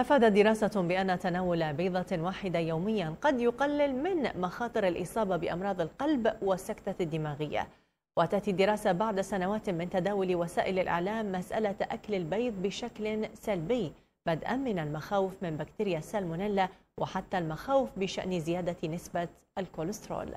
أفادت دراسة بأن تناول بيضة واحدة يوميا قد يقلل من مخاطر الإصابة بأمراض القلب والسكتة الدماغية وتأتي الدراسة بعد سنوات من تداول وسائل الإعلام مسألة أكل البيض بشكل سلبي بدءا من المخاوف من بكتيريا سالمونيلا وحتى المخاوف بشأن زيادة نسبة الكوليسترول